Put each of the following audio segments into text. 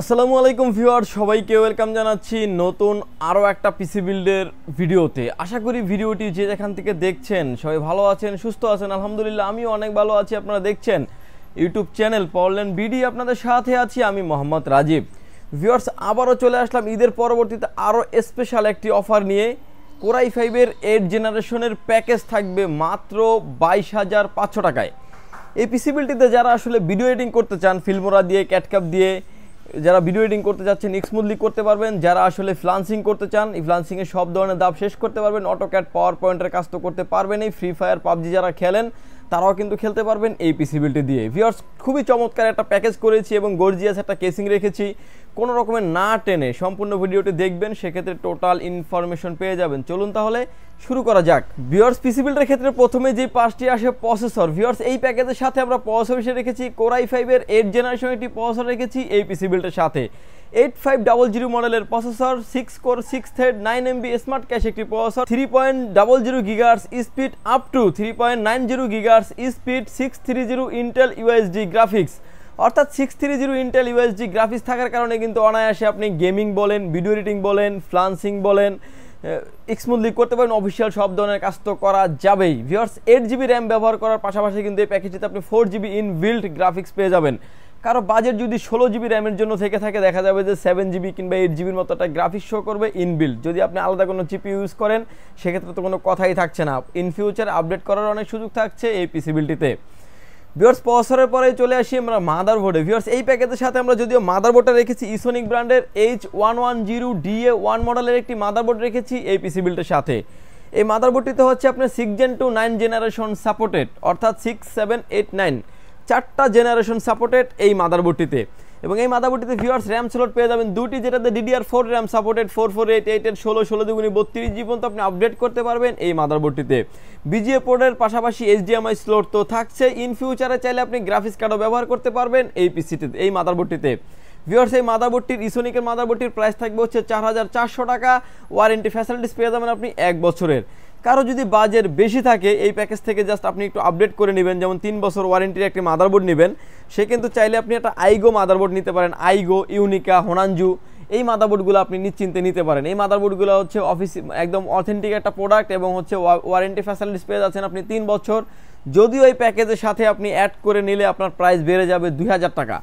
আসসালামু আলাইকুম ভিউয়ার সবাইকে ওয়েলকাম জানাচ্ছি নতুন আরও একটা পিসি বিল্ডের ভিডিওতে আশা করি ভিডিওটি যে যেখান থেকে দেখছেন সবাই ভালো আছেন সুস্থ আছেন আলহামদুলিল্লাহ আমিও অনেক ভালো আছি আপনারা দেখছেন ইউটিউব চ্যানেল পাওয়ারল্যান্ড বিডি আপনাদের সাথে আছি আমি মোহাম্মদ রাজীব ভিউয়ার্স আবারও চলে আসলাম ঈদের পরবর্তীতে আরও স্পেশাল একটি অফার নিয়ে কোরাই ফাইভের এইট জেনারেশনের প্যাকেজ থাকবে মাত্র বাইশ হাজার পাঁচশো টাকায় এই পিসি বিলটিতে যারা আসলে ভিডিও এডিটিং করতে চান ফিল্মোরা দিয়ে ক্যাটকাপ দিয়ে যারা ভিডিও এডিং করতে চাচ্ছেন স্মুথলি করতে পারবেন যারা আসলে ফ্লান্সিং করতে চান এই ফ্লান্সিংয়ে সব ধরনের দাব শেষ করতে পারবেন অটো ক্যাট পাওয়ার পয়েন্টের কাজ তো করতে পারবেনই ফ্রি ফায়ার পাবজি যারা খেলেন তারাও কিন্তু খেলতে পারবেন এই পিসিবিলটি দিয়ে ভিওর্স খুবই চমৎকার একটা প্যাকেজ করেছি এবং গর্জিয়াস একটা কেসিং রেখেছি কোনো রকমের না টেনে সম্পূর্ণ ভিডিওটি দেখবেন সেক্ষেত্রে টোটাল ইনফরমেশন পেয়ে যাবেন চলুন তাহলে শুরু করা যাক ভিওর্স পিসিবিলটার ক্ষেত্রে প্রথমে যে পাঁচটি আসে প্রসেসর ভিওর্স এই প্যাকেজের সাথে আমরা প্রসেসর রেখেছি কোরাই ফাইভের এইট জেনারেশন একটি প্রসেসর রেখেছি এই পিসিবিলটার সাথে এইট ফাইভ ডাবল জিরো মডেলের processor six core six thread nine MB smart cache একটি processor three point double zero gigahertz speed up to three point nine zero gigahertz speed six three zero Intel UHD graphics অর্থাৎ six three zero Intel UHD graphics থাকার কারণে কিন্তু অনায়াসে আপনি gaming বলেন video editing বলেন freelancing বলেন smoothly করতে পারেন অফিসিয়াল সব ধরনের কাজ তো করা যাবেই ভিওর্স এইট জিবি র্যাম ব্যবহার করার পাশাপাশি কিন্তু এই প্যাকেজটিতে আপনি four GB in build graphics পেয়ে যাবেন কারো বাজেট যদি ষোলো জিবি র্যামের জন্য থেকে থাকে দেখা যাবে যে সেভেন জিবি কিংবা এইট জিবির মতো একটা গ্রাফিক্স শো করবে ইনবিল্ড যদি আপনি আলাদা কোনো চিপ ইউজ করেন সেক্ষেত্রে তো কোনো কথাই থাকছে না ইন ফিউচার আপডেট করার অনেক সুযোগ থাকছে এই পিসিবিলিটিতে ভিওর্স পসরের পরে চলে আসি আমরা মাদার বোর্ডে ভিওর্স এই প্যাকেজের সাথে আমরা যদিও মাদার বোর্ডটা রেখেছি ইসোনিক ব্র্যান্ডের H one one zero DA one মডেলের একটি মাদার বোর্ড রেখেছি এই পিসিবিলটির সাথে এই মাদার বোর্ডটিতে হচ্ছে আপনার six gen two nine generation supported অর্থাৎ সিক্স সেভেন এইট নাইন চারটা জেনারেশন সাপোর্টেড এই মাদারবোর্ডটিতে এবং এই মাদারবোর্ডটিতে ভিউয়ার্স র্যাম স্লট পেয়ে যাবেন দুটি যেটাতে DDR four RAM supported four four eight এইটের ষোলো ষোলো দুগুণি বত্রিশ জীবন তো আপনি আপডেট করতে পারবেন এই মাদারবোর্ডটিতে বিজিএ পোর্ডের পাশাপাশি এইচডিএমআই স্লট তো থাকছে ইন ফিউচারে চাইলে আপনি গ্রাফিক্স কার্ডও ব্যবহার করতে পারবেন এই পিসিটিতে এই মাদারবোর্ডটিতে ভিউয়ার্স এই মাদারবোর্ডটির ইসোনিকের মাদারবোর্ডটির প্রাইস থাকবে হচ্ছে চার হাজার চারশো টাকা ওয়ারেন্টি ফ্যাসিলিটিস পেয়ে যাবেন আপনি এক বছরের কারো যদি বাজেট বেশি থাকে এই প্যাকেজ থেকে জাস্ট আপনি একটু আপডেট করে নেবেন যেমন তিন বছর ওয়ারেন্টির একটি মাদারবোর্ড নেবেন সে কিন্তু চাইলে আপনি একটা আইগো মাদারবোর্ড নিতে পারেন আইগো ইউনিকা হোনানজু এই মাদারবোর্ডগুলো আপনি নিশ্চিন্তে নিতে পারেন এই মাদারবোর্ডগুলো হচ্ছে অফিস একদম অথেন্টিক একটা প্রোডাক্ট এবং হচ্ছে ওয়ারেন্টি ফ্যাসিলিটিস পেয়ে যাচ্ছেন আপনি তিন বছর যদিও এই প্যাকেজের সাথে আপনি অ্যাড করে নিলে আপনার প্রাইস বেড়ে যাবে দুই হাজার টাকা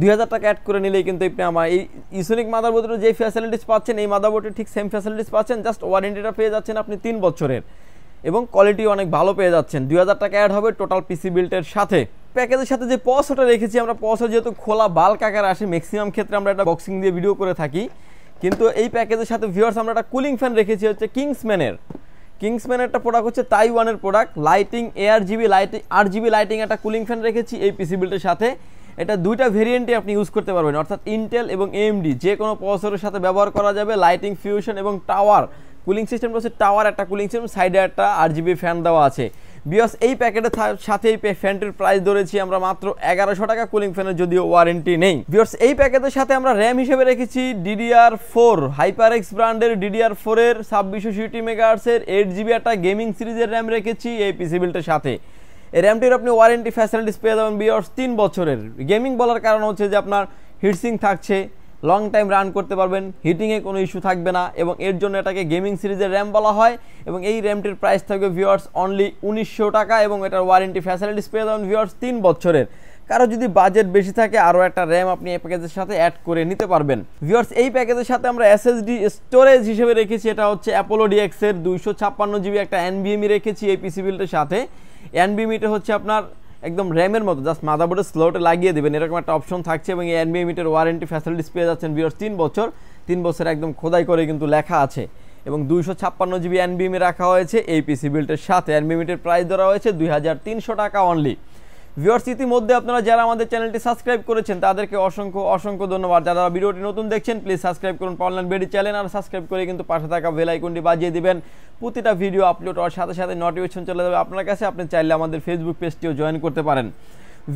দুই হাজার টাকা অ্যাড করে নিলেই কিন্তু আপনি আমার এই ইসোনিক মাদারবোর্ডের যে ফ্যাসিলিটিস পাচ্ছেন এই মাদারবোর্ডে ঠিক সেম ফ্যাসিলিটিস পাচ্ছেন জাস্ট ওয়ারেন্টিটা পেয়ে যাচ্ছেন আপনি তিন বছরের এবং কোয়ালিটি অনেক ভালো পেয়ে যাচ্ছেন দুই হাজার টাকা অ্যাড হবে টোটাল পিসি বিল্টের সাথে প্যাকেজের সাথে যে পসটা রেখেছি আমরা পসও যেহেতু খোলা বাল আকার আসে ম্যাক্সিমাম ক্ষেত্রে আমরা একটা বক্সিং দিয়ে ভিডিও করে থাকি কিন্তু এই প্যাকেজের সাথে ভিউয়ার্স আমরা একটা কুলিং ফ্যান রেখেছি হচ্ছে কিংসম্যানের কিংসম্যানের একটা প্রোডাক্ট হচ্ছে তাইওয়ানের product lighting R GB lighting R GB lighting একটা কুলিং ফ্যান রেখেছি এই পিসি বিল্টের সাথে এটা দুইটা ভেরিয়েন্টে আপনি ইউজ করতে পারবেন অর্থাৎ ইন্টেল এবং এমডি যে কোনো প্রসেসরের সাথে ব্যবহার করা যাবে লাইটিং ফিউশন এবং টাওয়ার কুলিং সিস্টেম হচ্ছে টাওয়ার একটা কুলিং সিস্টেম সাইডে একটা আর জিবি ফ্যান দেওয়া আছে বিকজ এই প্যাকেটের সাথে এই ফ্যানটির প্রাইস ধরেছি আমরা মাত্র এগারোশো টাকা কুলিং ফ্যানের যদিও ওয়ারেন্টি নেই বিকজ এই প্যাকেটের সাথে আমরা র্যাম হিসেবে রেখেছি ডিডিআর ফোর এক্স ব্র্যান্ডের ডিডিআর ফোরের ছাব্বিশশো সিটি মেগাহার্সের এইট জিবি একটা গেমিং সিরিজের র্যাম রেখেছি এই পিসিবিলটার সাথে এই র্যামটির আপনি ওয়ারেন্টি ফ্যাসিলিটিস পেয়ে যাবেন বিয়ার্স তিন বছরের গেমিং বলার কারণ হচ্ছে যে আপনার হিটসিং থাকছে লং টাইম রান করতে পারবেন হিটিংয়ে কোনো ইস্যু থাকবে না এবং এর জন্য এটাকে গেমিং সিরিজের র্যাম বলা হয় এবং এই র্যামটির প্রাইস থাকবে ভিওয়ার্স অনলি উনিশশো টাকা এবং এটার ওয়ারেন্টি ফ্যাসিলিটিস পেয়ে যাবেন ভিওয়ার্স তিন বছরের কারো যদি বাজেট বেশি থাকে আরও একটা র্যাম আপনি এই প্যাকেজের সাথে অ্যাড করে নিতে পারবেন ভিওর্স এই প্যাকেজের সাথে আমরা এসএসডি স্টোরেজ হিসেবে রেখেছি এটা হচ্ছে অ্যাপোলো ডিএক্সের দুইশো ছাপ্পান্ন জিবি একটা এনভিএমই রেখেছি এই পিসি বিলটার সাথে এনবি মিটার হচ্ছে আপনার একদম র্যামের মতো জাস্ট মাদাবোর্ডের স্লোটে লাগিয়ে দেবেন এরকম একটা অপশন থাকছে এবং এই এনবি মিটার ওয়ারেন্টি ফ্যাসিলিটিস পেয়ে যাচ্ছেন বিয়ার তিন বছর তিন বছর একদম খোদাই করে কিন্তু লেখা আছে এবং দুইশো ছাপ্পান্ন জিবি এনবিএমে রাখা হয়েছে এই পিসি বিল্টের সাথে এনবিএমিটের প্রাইস ধরা হয়েছে দুই টাকা অনলি ভিওর্স ইতিমধ্যে আপনারা যারা আমাদের চ্যানেলটি সাবস্ক্রাইব করেছেন তাদেরকে অসংখ্য অসংখ্য ধন্যবাদ যারা ভিডিওটি নতুন দেখছেন প্লিজ সাবস্ক্রাইব করুন অনলাইন বেডি চ্যানেল আর সাবস্ক্রাইব করে কিন্তু পাশে থাকা বেল আইকনটি বাজিয়ে দিবেন প্রতিটা ভিডিও আপলোড হওয়ার সাথে সাথে নোটিফিকেশন চলে যাবে আপনার কাছে আপনি চাইলে আমাদের ফেসবুক পেজটিও জয়েন করতে পারেন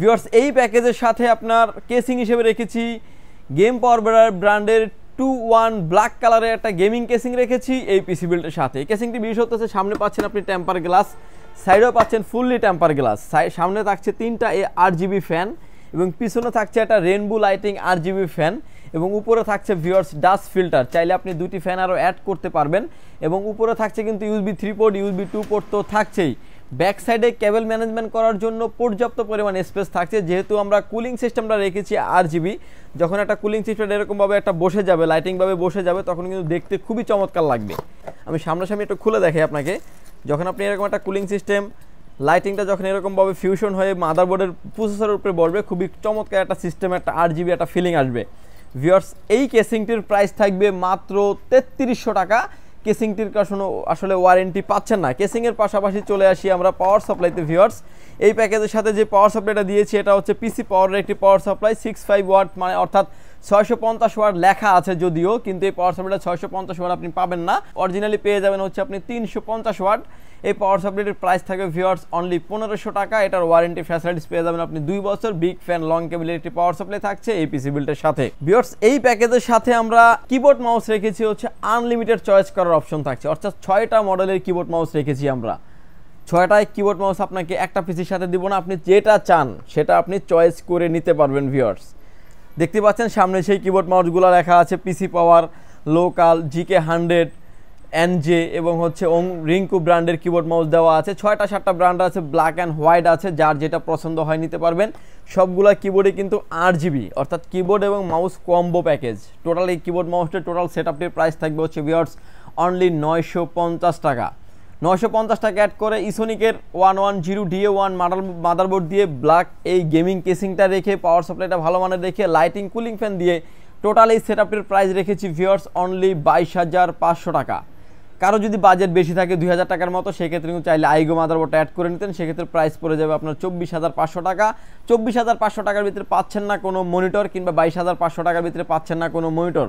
ভিওর্স এই প্যাকেজের সাথে আপনার কেসিং হিসেবে রেখেছি গেম পাওয়ার ব্র্যান্ডের টু ওয়ান ব্ল্যাক কালারের একটা গেমিং কেসিং রেখেছি এই পিসি বিল্টের সাথে এই কেসিংটি বিশেষত্ব হচ্ছে সামনে পাচ্ছেন আপনি টেম্পার গ্লাস সাইডেও পাচ্ছেন ফুললি টেম্পার গ্লাস সামনে থাকছে তিনটা এ আট জিবি ফ্যান এবং পিছনে থাকছে একটা রেনবো লাইটিং আট জিবি ফ্যান এবং উপরে থাকছে ভিওর্স ডাস্ট ফিল্টার চাইলে আপনি দুটি ফ্যান আরও অ্যাড করতে পারবেন এবং উপরে থাকছে কিন্তু USB three port USB two port তো থাকছেই ব্যাক সাইডে ক্যাবেল ম্যানেজমেন্ট করার জন্য পর্যাপ্ত পরিমাণ স্পেস থাকছে যেহেতু আমরা কুলিং সিস্টেমটা রেখেছি আর জিবি যখন একটা কুলিং সিস্টেম এরকমভাবে একটা বসে যাবে লাইটিংভাবে বসে যাবে তখন কিন্তু দেখতে খুবই চমৎকার লাগবে আমি সামনাসামনি একটু খুলে দেখাই আপনাকে যখন আপনি এরকম একটা কুলিং সিস্টেম লাইটিংটা যখন এরকমভাবে ফিউশন হয়ে মাদারবোর্ডের প্রসেসরের উপরে বলবে খুবই চমৎকার একটা সিস্টেম একটা আট জিবি একটা ফিলিং আসবে ভিওর্স এই কেসিংটির প্রাইস থাকবে মাত্র তেত্রিশশো টাকা কেসিংটির কোনো আসলে ওয়ারেন্টি পাচ্ছেন না কেসিংয়ের পাশাপাশি চলে আসি আমরা পাওয়ার সাপ্লাইতে ভিওর্স এই প্যাকেজের সাথে যে পাওয়ার সাপ্লাইটা দিয়েছি এটা হচ্ছে পিসি পাওয়ারের একটি power supply six five watt মানে অর্থাৎ ছয়শো পঞ্চাশ ওয়ার লেখা আছে যদিও কিন্তু এই পাওয়ার সাপ্লাইটা ছয়শো পঞ্চাশ ওয়ার আপনি পাবেন না অরিজিনালি পেয়ে যাবেন হচ্ছে আপনি তিনশো পঞ্চাশ ওয়াট এই পাওয়ার সাপ্লাইটির প্রাইস থাকবে ভিওয়ার্স অনলি পনেরোশো টাকা এটার ওয়ারেন্টি ফ্যাসিলিটিস পেয়ে যাবেন আপনি দুই বছর বিগ ফ্যান লং কেবিলের একটি পাওয়ার সাপ্লাই থাকছে এই পিসি বিলটার সাথে ভিওয়ার্স এই প্যাকেজের সাথে আমরা কিবোর্ড মাউস রেখেছি হচ্ছে আনলিমিটেড চয়েস করার অপশন থাকছে অর্থাৎ ছয়টা মডেলের কিবোর্ড মাউস রেখেছি আমরা ছয়টায় কিবোর্ড মাউস আপনাকে একটা পিসির সাথে দিব না আপনি যেটা চান সেটা আপনি চয়েস করে নিতে পারবেন ভিওয়ার্স দেখতে পাচ্ছেন সামনে সেই কিবোর্ড মাউসগুলো লেখা আছে PC power local GK hundred এনজে এবং হচ্ছে ওং রিঙ্কু ব্র্যান্ডের কিবোর্ড মাউস দেওয়া আছে ছয়টা সাতটা ব্র্যান্ড আছে ব্ল্যাক অ্যান্ড হোয়াইট আছে যার যেটা পছন্দ হয় নিতে পারবেন সবগুলা কিবোর্ডে কিন্তু আট জিবি অর্থাৎ কিবোর্ড এবং মাউস কম্বো প্যাকেজ টোটাল এই কিবোর্ড মাউসটা টোটাল সেট আপটির প্রাইস থাকবে হচ্ছে বিয়ার্স অনলি নয়শো টাকা নয়শো পঞ্চাশ টাকা অ্যাড করে ইসোনিকের one one zero DA one mother motherboard দিয়ে ব্ল্যাক এই গেমিং কেসিংটা রেখে পাওয়ার সাপ্লাইটা ভালো মানের রেখে লাইটিং কুলিং ফ্যান দিয়ে টোটাল এই সেট আপটির প্রাইস রেখেছি ভিওর্স অনলি বাইশ হাজার পাঁচশো টাকা কারো যদি বাজেট বেশি থাকে দুই হাজার টাকার মতো সেক্ষেত্রে কিন্তু চাইলে আইগো মাদারবোর্ডটা অ্যাড করে নিতেন সেক্ষেত্রে প্রাইস পড়ে যাবে আপনার চব্বিশ হাজার পাঁচশো টাকা চব্বিশ হাজার পাঁচশো টাকার ভিতরে পাচ্ছেন না কোনো মনিটর কিংবা বাইশ হাজার পাঁচশো টাকার ভিতরে পাচ্ছেন না কোনো মনিটর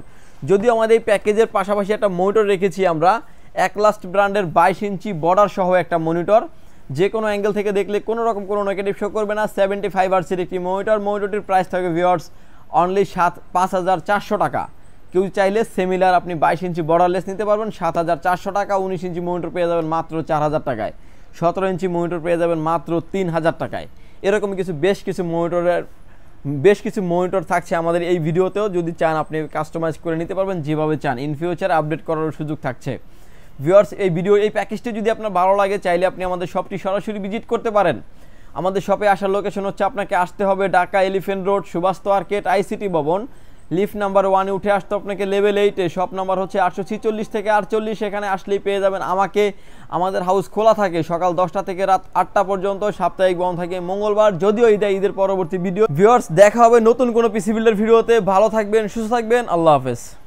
যদিও আমাদের এই প্যাকেজের পাশাপাশি একটা মনিটর রেখেছি আমরা লাস্ট ব্র্যান্ডের বাইশ ইঞ্চি বর্ডার সহ একটা মনিটর যে কোনো অ্যাঙ্গেল থেকে দেখলে কোনো রকম কোনো নেগেটিভ শো করবে না সেভেন্টি ফাইভ আর্সের একটি মনিটর মনিটরটির প্রাইস থাকবে ভিওয়ার্স অনলি সাত পাঁচ হাজার চারশো টাকা কেউ চাইলে সেমিলার আপনি বাইশ ইঞ্চি বর্ডারলেস নিতে পারবেন সাত হাজার চারশো টাকা উনিশ ইঞ্চি মনিটর পেয়ে যাবেন মাত্র চার হাজার টাকায় সতেরো ইঞ্চি মনিটর পেয়ে যাবেন মাত্র তিন হাজার টাকায় এরকম কিছু বেশ কিছু মনিটরের বেশ কিছু মনিটর থাকছে আমাদের এই ভিডিওতেও যদি চান আপনি কাস্টমাইজ করে নিতে পারবেন যেভাবে চান ইন ফিউচার আপডেট করার সুযোগ থাকছে ভিউয়ার্স এই ভিডিও এই প্যাকেজটি যদি আপনার ভালো লাগে চাইলে আপনি আমাদের শপটি সরাসরি ভিজিট করতে পারেন আমাদের শপে আসার লোকেশন হচ্ছে আপনাকে আসতে হবে Dhaka elephant road Subhash arcade ICT ভবন লিফট নাম্বার ওয়ানে উঠে আসতে আপনাকে লেভেল এইটে শপ নাম্বার হচ্ছে আটশো ছিচল্লিশ থেকে আটচল্লিশ এখানে আসলেই পেয়ে যাবেন আমাকে আমাদের হাউস খোলা থাকে সকাল দশটা থেকে রাত আটটা পর্যন্ত সাপ্তাহিক বন্ধ থাকে মঙ্গলবার যদিও ঈদে ঈদের পরবর্তী ভিডিও ভিওয়ার্স দেখা হবে নতুন কোনো পিসি বিল্ডের ভিডিওতে ভালো থাকবেন সুস্থ থাকবেন আল্লাহ হাফেজ